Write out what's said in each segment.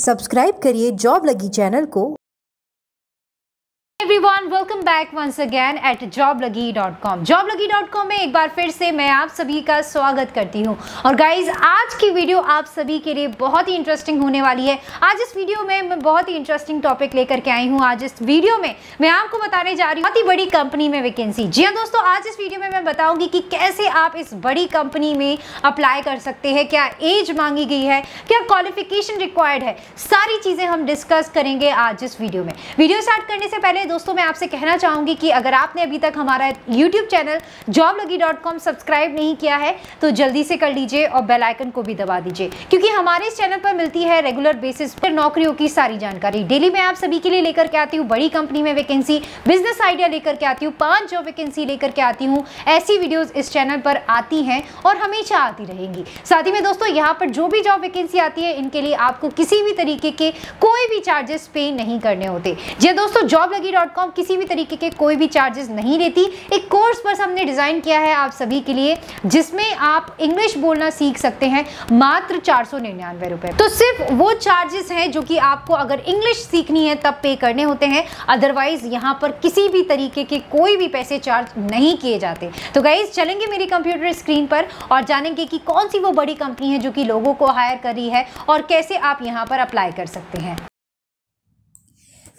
subscribe करिए job Lagi channel को everyone welcome back once again at joblagi.com joblagi.com में एक बार फिर से मैं आप सभी का स्वागत करती हूं और गाइज आज की वीडियो आप सभी के लिए बहुत ही इंटरेस्टिंग होने वाली है आज इस वीडियो में मैं बहुत ही इंटरेस्टिंग टॉपिक लेकर के आई हूं आज इस वीडियो में मैं आपको बताने जा रही हूँ बहुत ही बड़ी कंपनी में वैकेंसी जी हाँ दोस्तों आज इस वीडियो में मैं बताऊंगी कि कैसे आप इस बड़ी कंपनी में अप्लाई कर सकते हैं क्या एज मांगी गई है क्या क्वालिफिकेशन रिक्वायर्ड है सारी चीज़ें हम डिस्कस करेंगे आज इस वीडियो में वीडियो स्टार्ट करने से पहले दोस्तों दोस्तों मैं आपसे कहना चाहूँगी कि अगर आपने अभी तक हमारा YouTube channel job Lagi dot com subscribe नहीं किया है तो जल्दी से कर लीजिए और बेल आइकन को भी दबा दीजिए क्योंकि हमारे इस चैनल पर मिलती है रेगुलर बेसिस पर नौकरियों की सारी जानकारी डेली मैं आप सभी के लिए लेकर के आती हूँ बड़ी कंपनी में वैकेंसी बिजनेस आइडिया लेकर के आती हूँ पाँच जॉब वैकेंसी लेकर के आती हूँ ऐसी वीडियोज़ इस चैनल पर आती हैं और हमेशा आती रहेंगी साथ ही में दोस्तों यहाँ पर जो भी जॉब वैकेंसी आती है इनके लिए आपको किसी भी तरीके के कोई भी चार्जेस पे नहीं करने होते जी दोस्तों जॉब लगी कॉम किसी भी तरीके के कोई भी चार्जेस नहीं लेती एक कोर्स पर हमने डिज़ाइन किया है आप सभी के लिए जिसमें आप इंग्लिश बोलना सीख सकते हैं मात्र चार सौ निन्यानवे रुपए तो सिर्फ वो चार्जेस हैं जो कि आपको अगर इंग्लिश सीखनी है तब पे करने होते हैं अदरवाइज़ यहाँ पर किसी भी तरीके के कोई भी पैसे चार्ज नहीं किए जाते तो गाइज़ चलेंगे मेरी कंप्यूटर स्क्रीन पर और जानेंगे कि कौन सी वो बड़ी कंपनी है जो कि लोगों को हायर कर रही है और कैसे आप यहाँ पर अप्लाई कर सकते हैं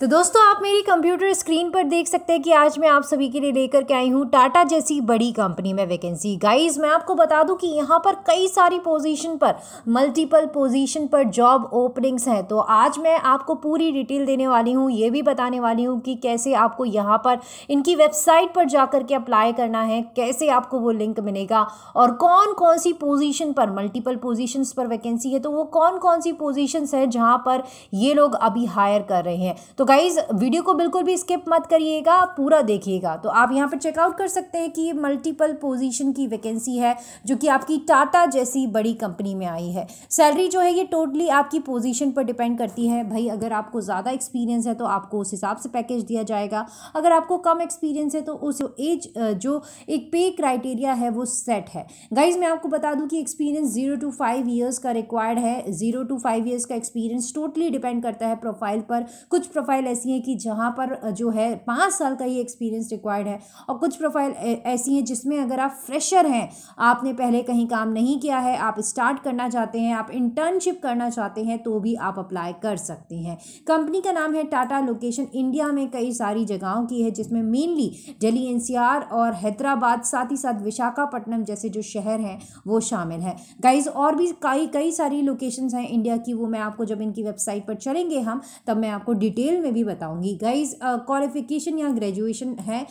तो दोस्तों आप मेरी कंप्यूटर स्क्रीन पर देख सकते हैं कि आज मैं आप सभी के लिए लेकर के आई हूँ टाटा जैसी बड़ी कंपनी में वैकेंसी गाइस मैं आपको बता दूं कि यहाँ पर कई सारी पोजीशन पर मल्टीपल पोजीशन पर जॉब ओपनिंग्स हैं तो आज मैं आपको पूरी डिटेल देने वाली हूँ ये भी बताने वाली हूँ कि कैसे आपको यहाँ पर इनकी वेबसाइट पर जा के अप्लाई करना है कैसे आपको वो लिंक मिलेगा और कौन कौन सी पोजिशन पर मल्टीपल पोजिशन पर वैकेंसी है तो वो कौन कौन सी पोजिशन है जहाँ पर ये लोग अभी हायर कर रहे हैं तो तो गाइज़ वीडियो को बिल्कुल भी स्किप मत करिएगा पूरा देखिएगा तो आप यहाँ पर चेकआउट कर सकते हैं कि मल्टीपल पोजीशन की वैकेंसी है जो कि आपकी टाटा जैसी बड़ी कंपनी में आई है सैलरी जो है ये टोटली आपकी पोजीशन पर डिपेंड करती है भाई अगर आपको ज़्यादा एक्सपीरियंस है तो आपको उस हिसाब से पैकेज दिया जाएगा अगर आपको कम एक्सपीरियंस है तो उस एज जो एक पे क्राइटेरिया है वो सेट है गाइज मैं आपको बता दूँ कि experience zero to five years का रिक्वायर्ड है ज़ीरो टू फाइव ईयर्स का एक्सपीरियंस टोटली डिपेंड करता है प्रोफाइल पर कुछ प्रोफाइल प्रोफाइल ऐसी हैं कि जहाँ पर जो है पाँच साल का ही एक्सपीरियंस रिक्वायर्ड है और कुछ प्रोफाइल ऐसी हैं जिसमें अगर आप फ्रेशर हैं आपने पहले कहीं काम नहीं किया है आप स्टार्ट करना चाहते हैं आप इंटर्नशिप करना चाहते हैं तो भी आप अप्लाई कर सकते हैं कंपनी का नाम है टाटा लोकेशन इंडिया में कई सारी जगहों की है जिसमें मेनली डेली एनसीआर और हैदराबाद साथ ही साथ विशाखापट्टनम जैसे जो शहर हैं वो शामिल हैं गाइज और भी कई कई सारी लोकेशंस हैं इंडिया की वो मैं आपको जब इनकी वेबसाइट पर चलेंगे हम तब मैं आपको डिटेल में भी बताऊंगी गाइज क्वालिफिकेशन या ग्रेजुएशन है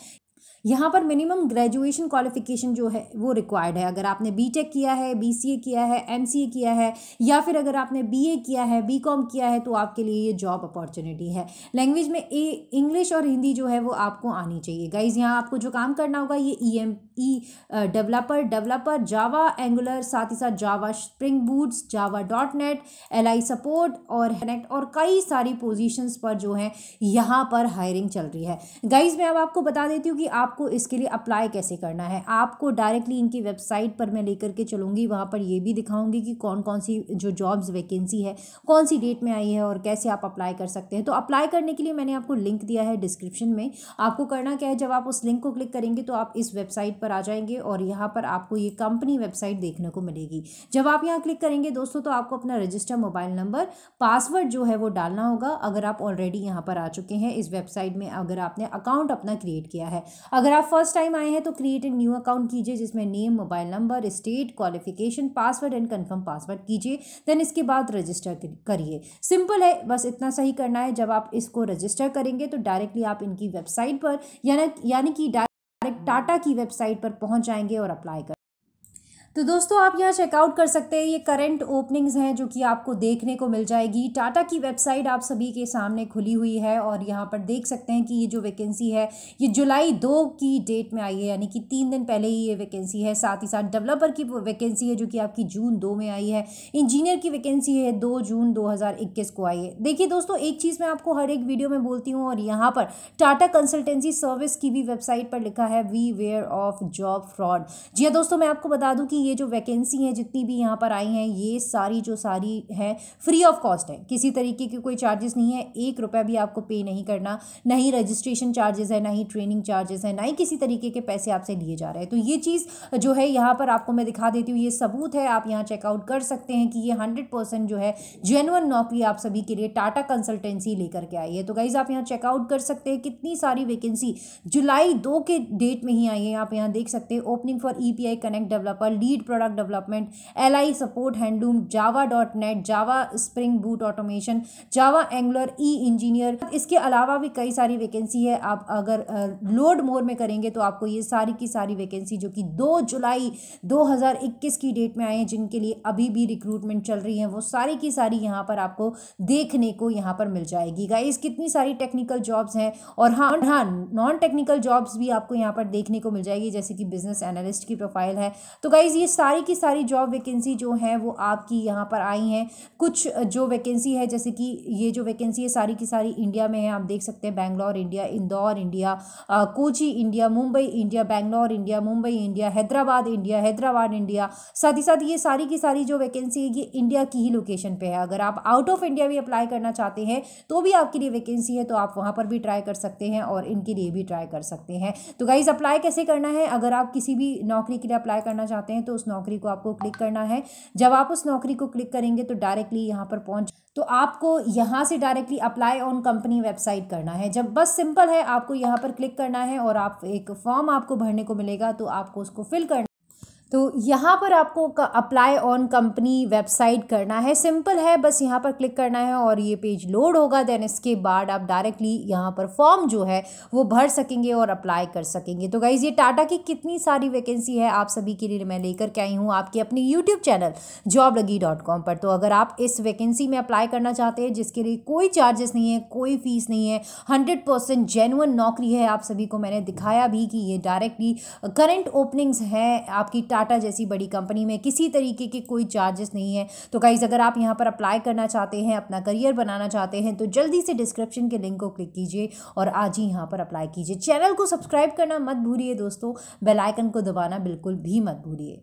यहाँ पर मिनिमम ग्रेजुएशन क्वालिफिकेशन जो है वो रिक्वायर्ड है अगर आपने बी किया है बी किया है एम किया है या फिर अगर आपने बी किया है बी किया है तो आपके लिए ये जॉब अपॉर्चुनिटी है लैंग्वेज में ए इंग्लिश और हिंदी जो है वो आपको आनी चाहिए गाइज यहाँ आपको जो काम करना होगा ये E M E developer developer Java Angular साथ ही साथ Java Spring Boots Java dot net L I support और कनेक्ट और कई सारी पोजिशन पर जो है यहाँ पर हायरिंग चल रही है गाइज मैं अब आपको बता देती हूँ कि आप आपको इसके लिए अप्लाई कैसे करना है आपको डायरेक्टली इनकी वेबसाइट पर मैं लेकर के चलूँगी वहाँ पर ये भी दिखाऊँगी कि कौन कौन सी जो जॉब्स वैकेंसी है कौन सी डेट में आई है और कैसे आप अप्लाई कर सकते हैं तो अप्लाई करने के लिए मैंने आपको लिंक दिया है डिस्क्रिप्शन में आपको करना क्या है जब आप उस लिंक को क्लिक करेंगे तो आप इस वेबसाइट पर आ जाएंगे और यहाँ पर आपको ये कंपनी वेबसाइट देखने को मिलेगी जब आप यहाँ क्लिक करेंगे दोस्तों तो आपको अपना रजिस्टर मोबाइल नंबर पासवर्ड जो है वो डालना होगा अगर आप ऑलरेडी यहाँ पर आ चुके हैं इस वेबसाइट में अगर आपने अकाउंट अपना क्रिएट किया है अगर आप फर्स्ट टाइम आए हैं तो क्रिएट एंड न्यू अकाउंट कीजिए जिसमें name mobile number state qualification password and confirm password कीजिए देन इसके बाद रजिस्टर करिए सिंपल है बस इतना सही करना है जब आप इसको रजिस्टर करेंगे तो डायरेक्टली आप इनकी वेबसाइट पर यानी यानी कि डायरेक्ट टाटा की वेबसाइट पर पहुंच जाएंगे और अप्लाई कर तो दोस्तों आप यहाँ चेकआउट कर सकते हैं ये करंट ओपनिंग्स हैं जो कि आपको देखने को मिल जाएगी टाटा की वेबसाइट आप सभी के सामने खुली हुई है और यहाँ पर देख सकते हैं कि ये जो वैकेंसी है ये जुलाई दो की डेट में आई है यानी कि तीन दिन पहले ही ये वैकेंसी है साथ ही साथ डेवलपर की वैकेंसी है जो कि आपकी जून दो में आई है इंजीनियर की वैकेंसी है दो जून दो को आई है देखिए दोस्तों एक चीज़ मैं आपको हर एक वीडियो में बोलती हूँ और यहाँ पर टाटा कंसल्टेंसी सर्विस की भी वेबसाइट पर लिखा है beware of job fraud जी हाँ दोस्तों मैं आपको बता दूँ कि ये जो वैकेंसी हैं जितनी भी यहाँ पर आई हैं ये सारी जो सारी है फ्री ऑफ कॉस्ट है किसी तरीके के कोई चार्जेस नहीं है एक रुपया भी आपको पे नहीं करना ना ही रजिस्ट्रेशन चार्जेस है ना ही ट्रेनिंग चार्जेस है ना ही किसी तरीके के पैसे आपसे लिए जा रहे हैं तो ये चीज़ जो है यहाँ पर आपको मैं दिखा देती हूँ ये सबूत है आप यहाँ चेकआउट कर सकते हैं कि ये हंड्रेड परसेंट जो है जेनुअन नौकरी आप सभी के लिए टाटा कंसल्टेंसी लेकर के आई है तो गाइज आप यहाँ चेकआउट कर सकते हैं कितनी सारी वैकेंसी जुलाई दो के डेट में ही आई है आप यहाँ देख सकते हैं opening for E connect developer D lead product development L I support handloom Java dot net Java Spring Boot automation Java Angular, E engineer इसके अलावा भी कई सारी वैकेंसी है आप अगर लोड uh, मोर में करेंगे तो आपको ये सारी की सारी वैकेंसी जो कि 2 जुलाई 2021 की डेट में आए हैं जिनके लिए अभी भी रिक्रूटमेंट चल रही है वो सारी की सारी यहाँ पर आपको देखने को यहाँ पर मिल जाएगी गाइस कितनी सारी टेक्निकल जॉब्स हैं और हाँ हाँ नॉन टेक्निकल जॉब्स भी आपको यहाँ पर देखने को मिल जाएगी जैसे कि बिजनेस एनालिस्ट की प्रोफाइल है तो गाइज ये सारी की सारी जॉब वैकेंसी जो हैं वो आपकी यहाँ पर आई हैं कुछ जो वैकेंसी है जैसे कि ये जो वैकेंसी है सारी की सारी इंडिया में है आप देख सकते हैं Bangalore India Indore India Kochi India Mumbai India Bangalore India Mumbai India Hyderabad India Hyderabad India साथ ही साथ ये सारी की सारी जो वैकेंसी है ये इंडिया की ही लोकेशन पर है अगर आप आउट ऑफ इंडिया भी अप्लाई करना चाहते हैं तो भी आपके लिए वैकेंसी है तो आप वहाँ पर भी ट्राई कर सकते हैं और इनके लिए भी ट्राई कर सकते हैं तो गाइज़ अप्लाई कैसे करना है अगर आप किसी भी नौकरी के लिए अप्लाई करना चाहते हैं तो तो उस नौकरी को आपको क्लिक करना है जब आप उस नौकरी को क्लिक करेंगे तो डायरेक्टली यहाँ पर पहुँच तो आपको यहाँ से directly apply on company website करना है जब बस सिंपल है आपको यहाँ पर क्लिक करना है और आप एक फॉर्म आपको भरने को मिलेगा तो आपको उसको फिल करना तो यहाँ पर आपको अप्लाई ऑन कंपनी वेबसाइट करना है सिंपल है बस यहाँ पर क्लिक करना है और ये पेज लोड होगा देन इसके बाद आप डायरेक्टली यहाँ पर फॉर्म जो है वो भर सकेंगे और अप्लाई कर सकेंगे तो गाइज़ ये टाटा की कितनी सारी वैकेंसी है आप सभी के लिए मैं लेकर के आई हूँ आपके अपने YouTube channel job Lagi dot com पर तो अगर आप इस वैकेंसी में अप्लाई करना चाहते हैं जिसके लिए कोई चार्जेस नहीं है कोई फ़ीस नहीं है हंड्रेड परसेंट जेनुअन नौकरी है आप सभी को मैंने दिखाया भी कि ये डायरेक्टली करेंट ओपनिंग्स हैं आपकी टाटा टाटा जैसी बड़ी कंपनी में किसी तरीके के कोई चार्जेस नहीं है तो गाइज़ अगर आप यहाँ पर अप्लाई करना चाहते हैं अपना करियर बनाना चाहते हैं तो जल्दी से डिस्क्रिप्शन के लिंक को क्लिक कीजिए और आज ही यहाँ पर अप्लाई कीजिए चैनल को सब्सक्राइब करना मत भूलिए दोस्तों बेलाइकन को दबाना बिल्कुल भी मत भूलिए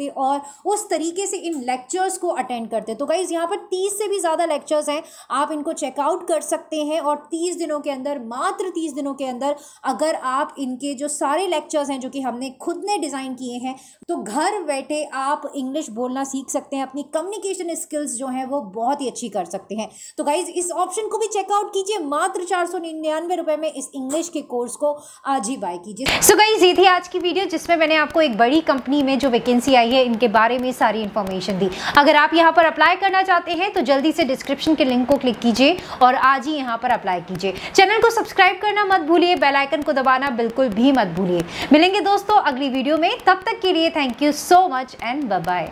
थे और उस तरीके से इन लेक्चर्स को अटेंड करते तो गाइज़ यहाँ पर तीस से भी ज़्यादा लेक्चर्स हैं आप इनको चेकआउट कर सकते हैं और तीस दिनों के अंदर मात्र तीस दिनों के अंदर अगर आप इनके जो सारे लेक्चर्स हैं जो कि हमने खुद ने डिज़ाइन किए हैं तो घर बैठे आप इंग्लिश बोलना सीख सकते हैं अपनी कम्युनिकेशन स्किल्स जो हैं वो बहुत ही अच्छी कर सकते हैं तो गाइज़ इस ऑप्शन को भी चेकआउट कीजिए मात्र चार सौ निन्यानवे रुपये में इस इंग्लिश के कोर्स को आज ही बाय कीजिए सो गाइज ये थी आज की वीडियो जिसमें मैंने आपको एक बड़ी कंपनी में जो वैकेंसी आई चाहिए इनके बारे में सारी इन्फॉर्मेशन दी अगर आप यहाँ पर अप्लाई करना चाहते हैं तो जल्दी से डिस्क्रिप्शन के लिंक को क्लिक कीजिए और आज ही यहाँ पर अप्लाई कीजिए चैनल को सब्सक्राइब करना मत भूलिए बेलाइकन को दबाना बिल्कुल भी मत भूलिए मिलेंगे दोस्तों अगली वीडियो में तब तक के लिए thank you so much and bye